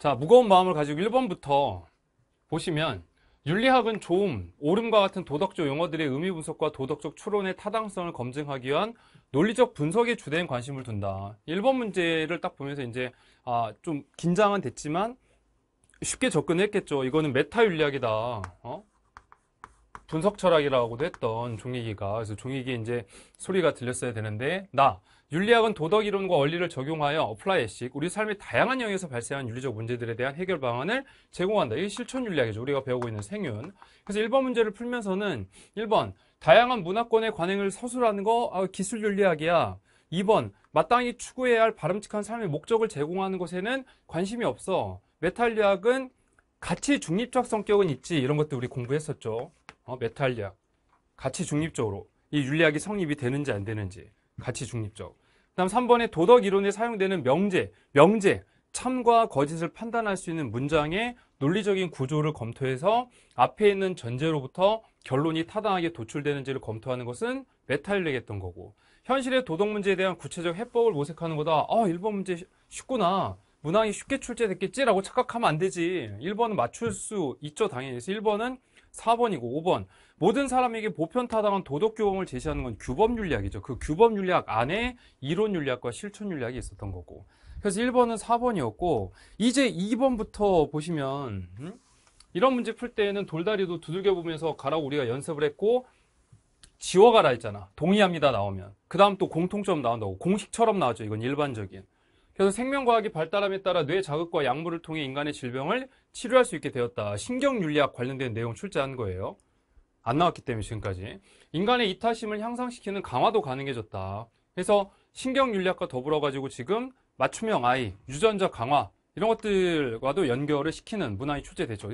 자, 무거운 마음을 가지고 1번부터 보시면 윤리학은 조음, 오름과 같은 도덕적 용어들의 의미 분석과 도덕적 추론의 타당성을 검증하기 위한 논리적 분석에 주된 관심을 둔다. 1번 문제를 딱 보면서 이제 아, 좀 긴장은 됐지만 쉽게 접근했겠죠. 이거는 메타 윤리학이다. 어? 분석 철학이라고도 했던 종이기가 그래서 종이기 이제 소리가 들렸어야 되는데 나 윤리학은 도덕 이론과 원리를 적용하여 어플라이식 우리 삶의 다양한 영역에서 발생한 윤리적 문제들에 대한 해결 방안을 제공한다. 이게 실천 윤리학이죠. 우리가 배우고 있는 생윤. 그래서 1번 문제를 풀면서는 1번 다양한 문화권의 관행을 서술하는 거 아, 기술 윤리학이야. 2번 마땅히 추구해야 할 바람직한 삶의 목적을 제공하는 것에는 관심이 없어. 메탈 리학은 가치 중립적 성격은 있지 이런 것도 우리 공부했었죠. 어, 메탈리학 같이 중립적으로 이 윤리학이 성립이 되는지 안 되는지 같이 중립적. 그다음 3번에 도덕 이론에 사용되는 명제, 명제 참과 거짓을 판단할 수 있는 문장의 논리적인 구조를 검토해서 앞에 있는 전제로부터 결론이 타당하게 도출되는지를 검토하는 것은 메탈리렉 했던 거고 현실의 도덕 문제에 대한 구체적 해법을 모색하는 거다. 아, 1번 문제 쉽구나. 문항이 쉽게 출제됐겠지라고 착각하면 안 되지. 1번은 맞출 수 있죠, 당연히. 그래서 1번은 4번이고 5번 모든 사람에게 보편타당한 도덕교범을 제시하는 건 규범윤리학이죠. 그 규범윤리학 안에 이론윤리학과 실천윤리학이 있었던 거고 그래서 1번은 4번이었고 이제 2번부터 보시면 음? 이런 문제 풀 때에는 돌다리도 두들겨 보면서 가라고 우리가 연습을 했고 지워가라 했잖아. 동의합니다 나오면. 그 다음 또 공통점 나온다고. 공식처럼 나오죠. 이건 일반적인. 그래서 생명과학이 발달함에 따라 뇌 자극과 약물을 통해 인간의 질병을 치료할 수 있게 되었다. 신경윤리학 관련된 내용 출제한 거예요. 안 나왔기 때문에 지금까지. 인간의 이타심을 향상시키는 강화도 가능해졌다. 그래서 신경윤리학과 더불어 가지고 지금 맞춤형 아이, 유전자 강화 이런 것들과도 연결을 시키는 문화의 출제되죠.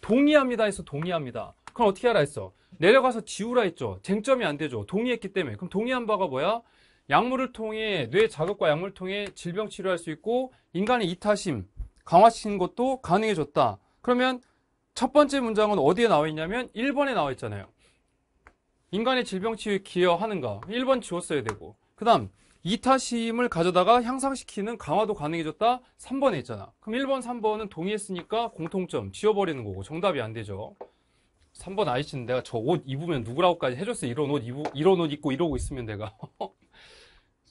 동의합니다 해서 동의합니다. 그럼 어떻게 하라 했어? 내려가서 지우라 했죠. 쟁점이 안 되죠. 동의했기 때문에. 그럼 동의한 바가 뭐야? 약물을 통해 뇌 자극과 약물을 통해 질병 치료할 수 있고 인간의 이타심 강화시키는 것도 가능해졌다. 그러면 첫 번째 문장은 어디에 나와 있냐면 1번에 나와 있잖아요. 인간의 질병 치유에 기여하는가 1번 지웠어야 되고 그 다음 이타심을 가져다가 향상시키는 강화도 가능해졌다 3번에 있잖아. 그럼 1번 3번은 동의했으니까 공통점 지워버리는 거고 정답이 안 되죠. 3번 아이씨는 내가 저 옷 입으면 누구라고까지 해줬어. 이런 옷, 입 이런 옷 입고 이러고 있으면 내가.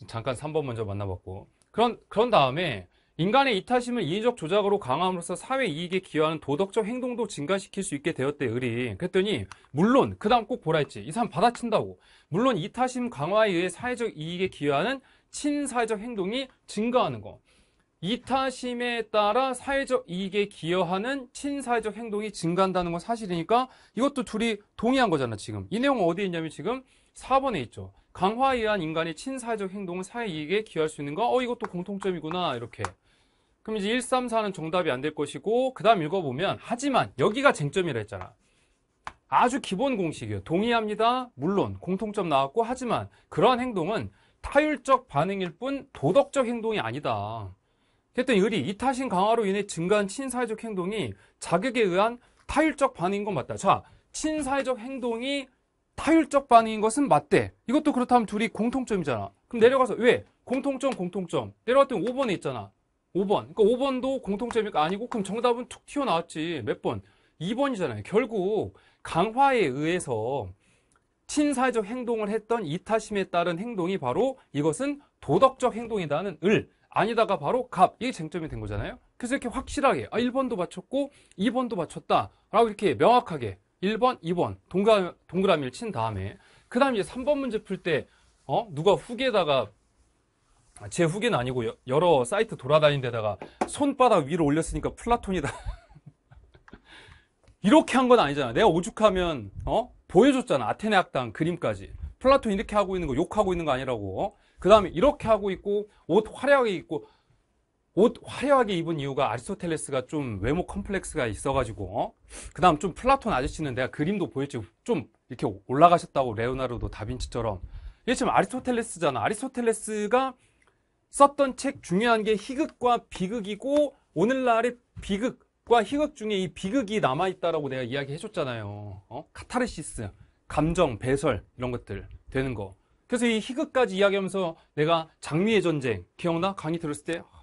잠깐 3번 먼저 만나봤고 그런 그런 다음에 인간의 이타심을 인위적 조작으로 강함으로써 사회 이익에 기여하는 도덕적 행동도 증가시킬 수 있게 되었대 의리 그랬더니 물론 그 다음 꼭 보라 했지 이 사람 받아친다고 물론 이타심 강화에 의해 사회적 이익에 기여하는 친사회적 행동이 증가하는 거 이타심에 따라 사회적 이익에 기여하는 친사회적 행동이 증가한다는 건 사실이니까 이것도 둘이 동의한 거잖아 지금 이 내용 은 어디에 있냐면 지금 4번에 있죠. 강화에 의한 인간의 친사회적 행동은 사회 이익에 기여할 수 있는 거? 어, 이것도 공통점이구나. 이렇게. 그럼 이제 1, 3, 4는 정답이 안 될 것이고, 그 다음 읽어보면, 하지만, 여기가 쟁점이라 했잖아. 아주 기본 공식이에요. 동의합니다. 물론, 공통점 나왔고, 하지만, 그러한 행동은 타율적 반응일 뿐 도덕적 행동이 아니다. 그랬더니 의리, 이타신 강화로 인해 증가한 친사회적 행동이 자극에 의한 타율적 반응인 건 맞다. 자, 친사회적 행동이 타율적 반응인 것은 맞대. 이것도 그렇다면 둘이 공통점이잖아. 그럼 음. 내려가서 왜? 공통점, 공통점. 내려갔더니 5번에 있잖아. 5번. 그러니까 5번도 공통점이니까 아니고 그럼 정답은 툭 튀어나왔지. 몇 번? 2번이잖아요. 결국 강화에 의해서 친사회적 행동을 했던 이타심에 따른 행동이 바로 이것은 도덕적 행동이다는 을, 아니다가 바로 갑. 이게 쟁점이 된 거잖아요. 그래서 이렇게 확실하게 아 1번도 맞췄고 2번도 맞췄다. 라고 이렇게 명확하게 1번, 2번 동그라미, 동그라미를 친 다음에 그 다음에 이제 3번 문제 풀때 어? 누가 후기에다가 제 후기는 아니고 여러 사이트 돌아다닌 데다가 손바닥 위로 올렸으니까 플라톤이다 이렇게 한 건 아니잖아 내가 오죽하면 어? 보여줬잖아 아테네 학당 그림까지 플라톤 이렇게 하고 있는 거 욕하고 있는 거 아니라고 그 다음에 이렇게 하고 있고 옷 화려하게 입고 옷 화려하게 입은 이유가 아리스토텔레스가 좀 외모 컴플렉스가 있어가지고 어? 그 다음 좀 플라톤 아저씨는 내가 그림도 보였지 좀 이렇게 올라가셨다고 레오나르도 다빈치처럼 얘 지금 아리스토텔레스잖아 아리스토텔레스가 썼던 책 중요한 게 희극과 비극이고 오늘날의 비극과 희극 중에 이 비극이 남아있다라고 내가 이야기해줬잖아요 어? 카타르시스 감정 배설 이런 것들 되는 거 그래서 이 희극까지 이야기하면서 내가 장미의 전쟁 기억나? 강의 들었을 때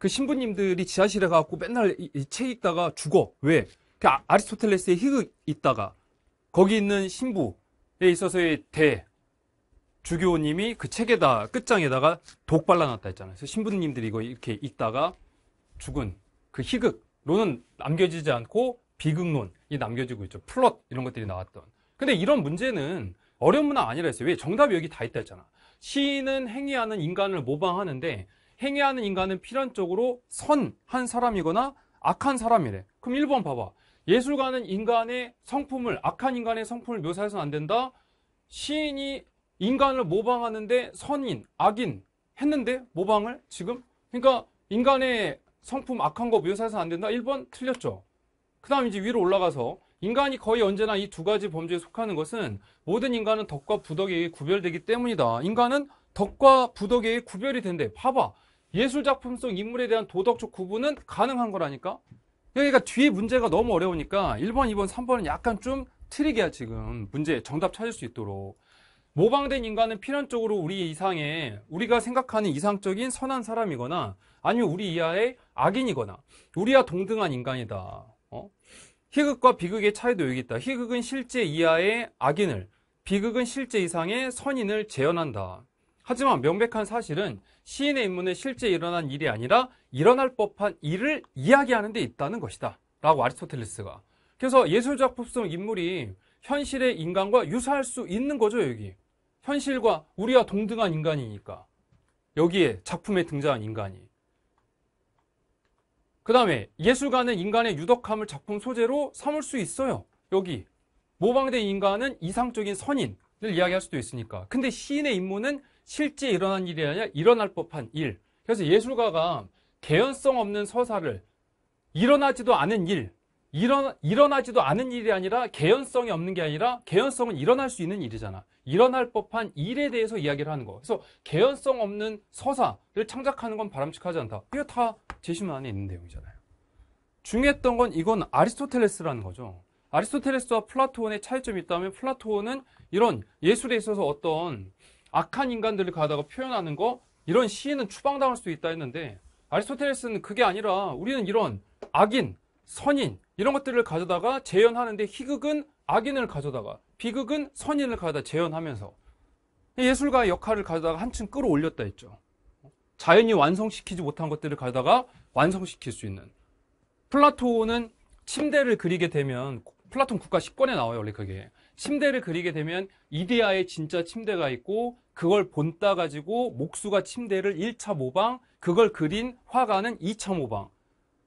그 신부님들이 지하실에 가갖고 맨날 이, 책 읽다가 죽어. 왜? 그 아, 리스토텔레스의 희극 있다가 거기 있는 신부에 있어서의 대 주교님이 그 책에다 끝장에다가 독 발라놨다 했잖아요. 그래서 신부님들이 이거 이렇게 읽다가 죽은 그 희극론은 남겨지지 않고 비극론이 남겨지고 있죠. 플롯 이런 것들이 나왔던. 근데 이런 문제는 어려운 문화 아니라 했어요. 왜 정답이 여기 다 있다 했잖아. 시인은 행위하는 인간을 모방하는데 행위하는 인간은 필연적으로 선한 사람이거나 악한 사람이래. 그럼 1번 봐봐. 예술가는 인간의 성품을 악한 인간의 성품을 묘사해서는 안 된다. 시인이 인간을 모방하는데 선인, 악인 했는데 모방을 지금 그러니까 인간의 성품 악한 거 묘사해서는 안 된다. 1번 틀렸죠. 그다음 이제 위로 올라가서 인간이 거의 언제나 이 두 가지 범죄에 속하는 것은 모든 인간은 덕과 부덕에 의해 구별되기 때문이다. 인간은 덕과 부덕에 의해 구별이 된대. 봐봐. 예술 작품 속 인물에 대한 도덕적 구분은 가능한 거라니까. 그러니까 뒤에 문제가 너무 어려우니까 1번, 2번, 3번은 약간 좀 트릭이야 지금 문제 정답 찾을 수 있도록. 모방된 인간은 필연적으로 우리 이상의 우리가 생각하는 이상적인 선한 사람이거나 아니면 우리 이하의 악인이거나 우리와 동등한 인간이다. 어? 희극과 비극의 차이도 여기 있다. 희극은 실제 이하의 악인을, 비극은 실제 이상의 선인을 재현한다. 하지만 명백한 사실은 시인의 입문에 실제 일어난 일이 아니라 일어날 법한 일을 이야기하는 데 있다는 것이다. 라고 아리스토텔레스가. 그래서 예술작품 속 인물이 현실의 인간과 유사할 수 있는 거죠, 여기. 현실과 우리와 동등한 인간이니까. 여기에 작품에 등장한 인간이. 그 다음에 예술가는 인간의 유덕함을 작품 소재로 삼을 수 있어요. 여기. 모방된 인간은 이상적인 선인을 이야기할 수도 있으니까. 근데 시인의 임무는 실제 일어난 일이 아니라 일어날 법한 일. 그래서 예술가가 개연성 없는 서사를 일어나지도 않은 일, 일어, 일어나지도 않은 일이 아니라 개연성이 없는 게 아니라 개연성은 일어날 수 있는 일이잖아. 일어날 법한 일에 대해서 이야기를 하는 거. 그래서 개연성 없는 서사를 창작하는 건 바람직하지 않다. 이게다 제시문 안에 있는 내용이잖아요. 중요했던 건 이건 아리스토텔레스라는 거죠. 아리스토텔레스와 플라톤의 차이점이 있다면 플라톤은 이런 예술에 있어서 어떤 악한 인간들을 가다가 표현하는 거 이런 시인은 추방당할 수 있다 했는데 아리스토텔레스는 그게 아니라 우리는 이런 악인, 선인 이런 것들을 가져다가 재현하는데 희극은 악인을 가져다가 비극은 선인을 가져다 재현하면서 예술가의 역할을 가져다가 한층 끌어올렸다 했죠. 자연이 완성시키지 못한 것들을 가져다가 완성시킬 수 있는 플라톤은 침대를 그리게 되면 플라톤 국가 10권에 나와요 원래 그게 침대를 그리게 되면 이데아의 진짜 침대가 있고 그걸 본따 가지고 목수가 침대를 1차 모방, 그걸 그린 화가는 2차 모방.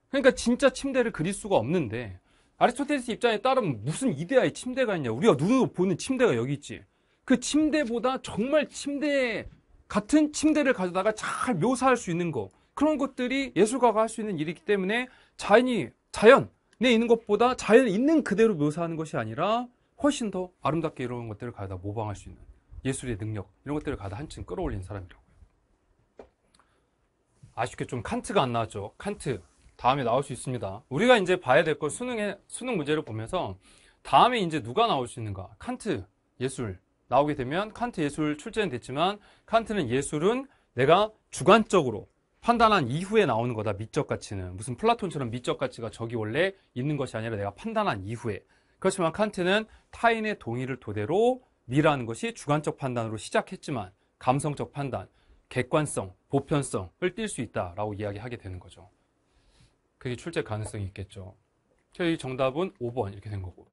그러니까 진짜 침대를 그릴 수가 없는데 아리스토텔레스 입장에 따르면 무슨 이데아의 침대가 있냐. 우리가 눈으로 보는 침대가 여기 있지. 그 침대보다 정말 침대 같은 침대를 가져다가 잘 묘사할 수 있는 거. 그런 것들이 예술가가 할 수 있는 일이기 때문에 자연이 자연 내 있는 것보다 자연 있는 그대로 묘사하는 것이 아니라 훨씬 더 아름답게 이런 것들을 가다 모방할 수 있는 예술의 능력 이런 것들을 가다 한층 끌어올린 사람이라고요. 아쉽게 좀 칸트가 안 나왔죠. 칸트 다음에 나올 수 있습니다. 우리가 이제 봐야 될 건 수능의 수능 문제를 보면서 다음에 이제 누가 나올 수 있는가? 칸트 예술 나오게 되면 칸트 예술 출제는 됐지만 칸트는 예술은 내가 주관적으로 판단한 이후에 나오는 거다 미적 가치는 무슨 플라톤처럼 미적 가치가 저기 원래 있는 것이 아니라 내가 판단한 이후에 그렇지만 칸트는 타인의 동의를 토대로 미라는 것이 주관적 판단으로 시작했지만 감성적 판단, 객관성, 보편성을 띌 수 있다라고 이야기하게 되는 거죠. 그게 출제 가능성이 있겠죠. 저희 정답은 5번 이렇게 된 거고.